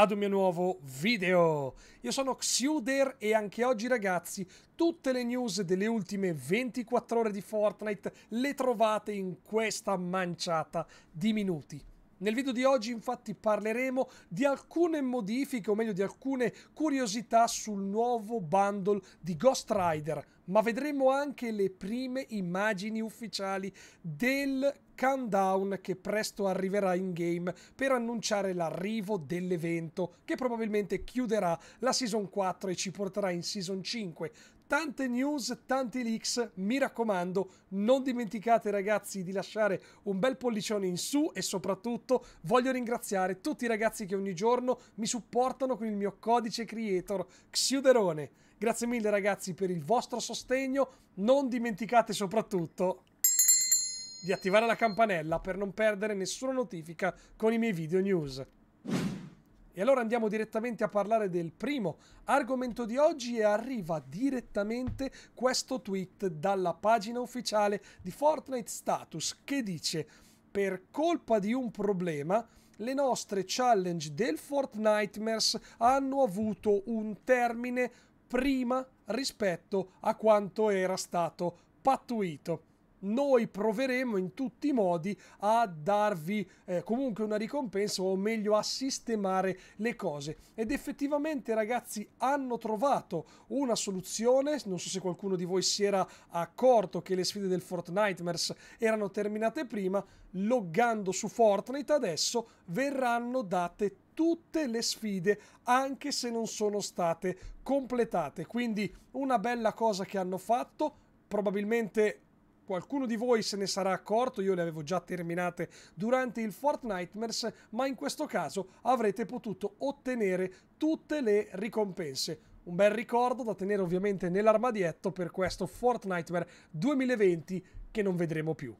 ad un mio nuovo video. Io sono Xuder e anche oggi ragazzi tutte le news delle ultime 24 ore di Fortnite le trovate in questa manciata di minuti. Nel video di oggi infatti parleremo di alcune modifiche o meglio di alcune curiosità sul nuovo bundle di Ghost Rider, ma vedremo anche le prime immagini ufficiali del countdown che presto arriverà in game per annunciare l'arrivo dell'evento che probabilmente chiuderà la season 4 e ci porterà in season 5, tante news, tanti leaks. Mi raccomando, non dimenticate ragazzi di lasciare un bel pollicione in su e soprattutto voglio ringraziare tutti i ragazzi che ogni giorno mi supportano con il mio codice creator Xiuderone. Grazie mille ragazzi per il vostro sostegno. Non dimenticate soprattutto di attivare la campanella per non perdere nessuna notifica con i miei video news. E allora andiamo direttamente a parlare del primo argomento di oggi e arriva direttamente questo tweet dalla pagina ufficiale di Fortnite Status che dice per colpa di un problema le nostre challenge del Fortnitemers hanno avuto un termine prima rispetto a quanto era stato pattuito noi proveremo in tutti i modi a darvi eh, comunque una ricompensa o meglio a sistemare le cose ed effettivamente ragazzi hanno trovato una soluzione non so se qualcuno di voi si era accorto che le sfide del Fortnitemares erano terminate prima loggando su Fortnite adesso verranno date tutte le sfide anche se non sono state completate quindi una bella cosa che hanno fatto probabilmente Qualcuno di voi se ne sarà accorto, io le avevo già terminate durante il Fortnightmares, ma in questo caso avrete potuto ottenere tutte le ricompense. Un bel ricordo da tenere ovviamente nell'armadietto per questo Fortnightmare 2020 che non vedremo più.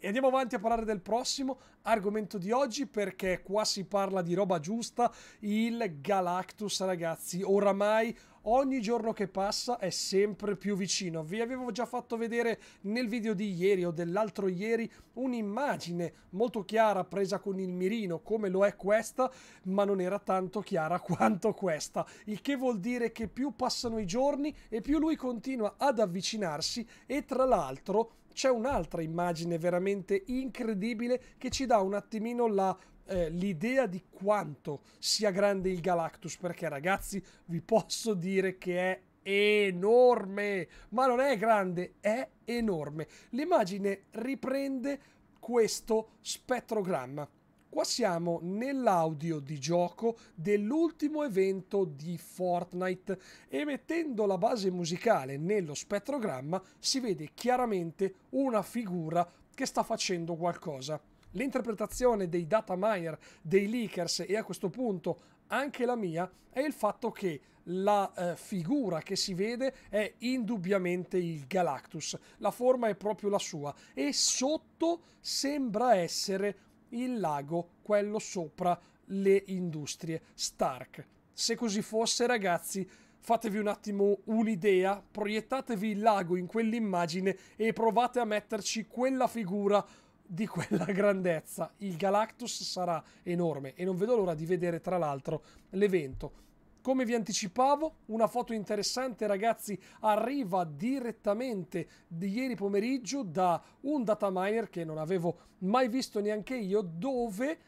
E andiamo avanti a parlare del prossimo argomento di oggi perché qua si parla di roba giusta, il Galactus ragazzi, oramai ogni giorno che passa è sempre più vicino. Vi avevo già fatto vedere nel video di ieri o dell'altro ieri un'immagine molto chiara presa con il mirino, come lo è questa, ma non era tanto chiara quanto questa. Il che vuol dire che più passano i giorni e più lui continua ad avvicinarsi e tra l'altro c'è un'altra immagine veramente incredibile che ci dà un attimino la eh, l'idea di quanto sia grande il Galactus, perché ragazzi vi posso dire che è enorme, ma non è grande, è enorme. L'immagine riprende questo spettrogramma. Qua siamo nell'audio di gioco dell'ultimo evento di Fortnite e mettendo la base musicale nello spettrogramma si vede chiaramente una figura che sta facendo qualcosa l'interpretazione dei data miner, dei leakers e a questo punto anche la mia è il fatto che la eh, figura che si vede è indubbiamente il Galactus, la forma è proprio la sua e sotto sembra essere il lago, quello sopra le industrie Stark. Se così fosse ragazzi, fatevi un attimo un'idea, proiettatevi il lago in quell'immagine e provate a metterci quella figura di quella grandezza. Il Galactus sarà enorme e non vedo l'ora di vedere tra l'altro l'evento. Come vi anticipavo, una foto interessante ragazzi arriva direttamente di ieri pomeriggio da un data miner che non avevo mai visto neanche io dove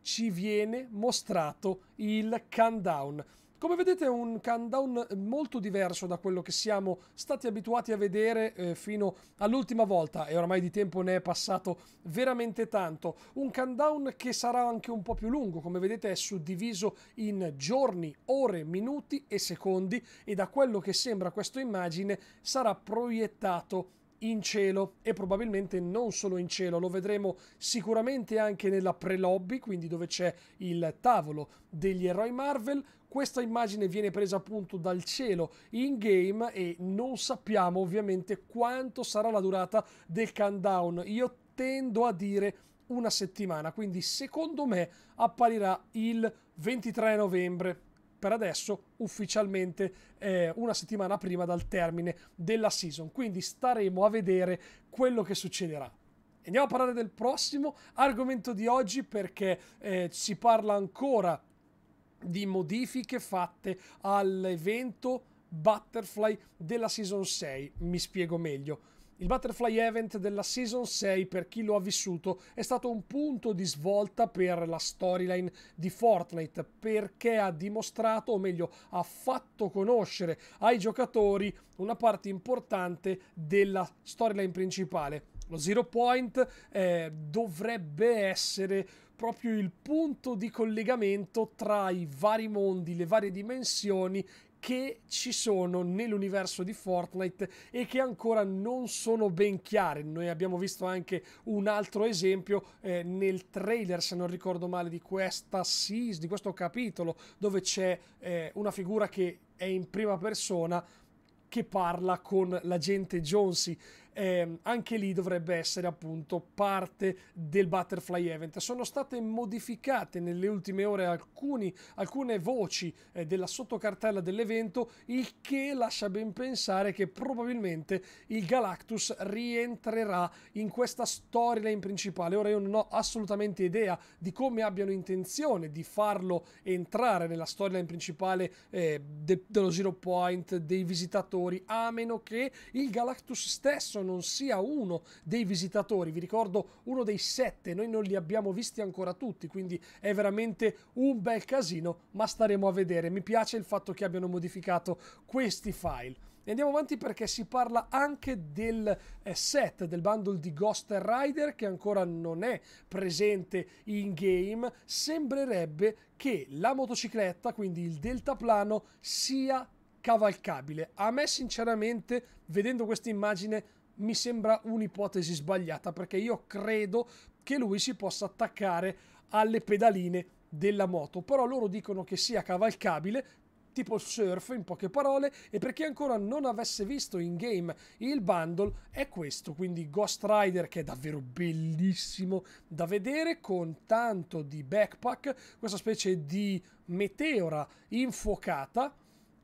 ci viene mostrato il countdown. Come vedete è un countdown molto diverso da quello che siamo stati abituati a vedere eh, fino all'ultima volta e oramai di tempo ne è passato veramente tanto. Un countdown che sarà anche un po' più lungo, come vedete è suddiviso in giorni, ore, minuti e secondi e da quello che sembra questa immagine sarà proiettato in cielo e probabilmente non solo in cielo, lo vedremo sicuramente anche nella pre-lobby, quindi dove c'è il tavolo degli eroi Marvel. Questa immagine viene presa appunto dal cielo in game e non sappiamo ovviamente quanto sarà la durata del countdown. Io tendo a dire una settimana, quindi secondo me apparirà il 23 novembre per adesso ufficialmente eh, una settimana prima dal termine della season. Quindi staremo a vedere quello che succederà. Andiamo a parlare del prossimo argomento di oggi perché eh, si parla ancora di modifiche fatte all'evento Butterfly della Season 6. Mi spiego meglio il Butterfly Event della Season 6, per chi lo ha vissuto, è stato un punto di svolta per la storyline di Fortnite, perché ha dimostrato, o meglio, ha fatto conoscere ai giocatori una parte importante della storyline principale. Lo Zero Point eh, dovrebbe essere proprio il punto di collegamento tra i vari mondi, le varie dimensioni che ci sono nell'universo di Fortnite e che ancora non sono ben chiare. Noi abbiamo visto anche un altro esempio eh, nel trailer, se non ricordo male, di questa seas, di questo capitolo, dove c'è eh, una figura che è in prima persona che parla con l'agente Jonesy eh, anche lì dovrebbe essere appunto parte del Butterfly Event. Sono state modificate nelle ultime ore alcuni, alcune voci eh, della sottocartella dell'evento, il che lascia ben pensare che probabilmente il Galactus rientrerà in questa storyline principale. Ora io non ho assolutamente idea di come abbiano intenzione di farlo entrare nella storyline principale eh, de dello Zero Point, dei visitatori, a meno che il Galactus stesso non non sia uno dei visitatori. Vi ricordo uno dei sette, noi non li abbiamo visti ancora tutti, quindi è veramente un bel casino, ma staremo a vedere. Mi piace il fatto che abbiano modificato questi file. E andiamo avanti perché si parla anche del eh, set, del bundle di Ghost Rider che ancora non è presente in game. Sembrerebbe che la motocicletta, quindi il deltaplano, sia cavalcabile. A me sinceramente, vedendo questa immagine, mi sembra un'ipotesi sbagliata perché io credo che lui si possa attaccare alle pedaline della moto, però loro dicono che sia cavalcabile tipo surf in poche parole e per chi ancora non avesse visto in game il bundle è questo quindi Ghost Rider che è davvero bellissimo da vedere con tanto di backpack questa specie di meteora infuocata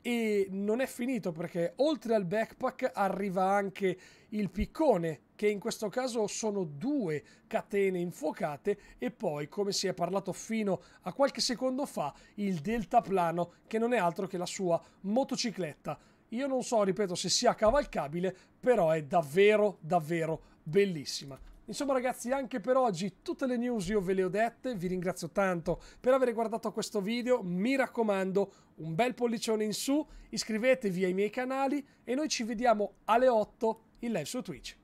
e non è finito perché oltre al backpack arriva anche il piccone che in questo caso sono due catene infuocate e poi come si è parlato fino a qualche secondo fa il deltaplano che non è altro che la sua motocicletta io non so ripeto se sia cavalcabile però è davvero davvero bellissima Insomma ragazzi anche per oggi tutte le news io ve le ho dette, vi ringrazio tanto per aver guardato questo video, mi raccomando un bel pollicione in su, iscrivetevi ai miei canali e noi ci vediamo alle 8 in live su Twitch.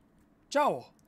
Ciao!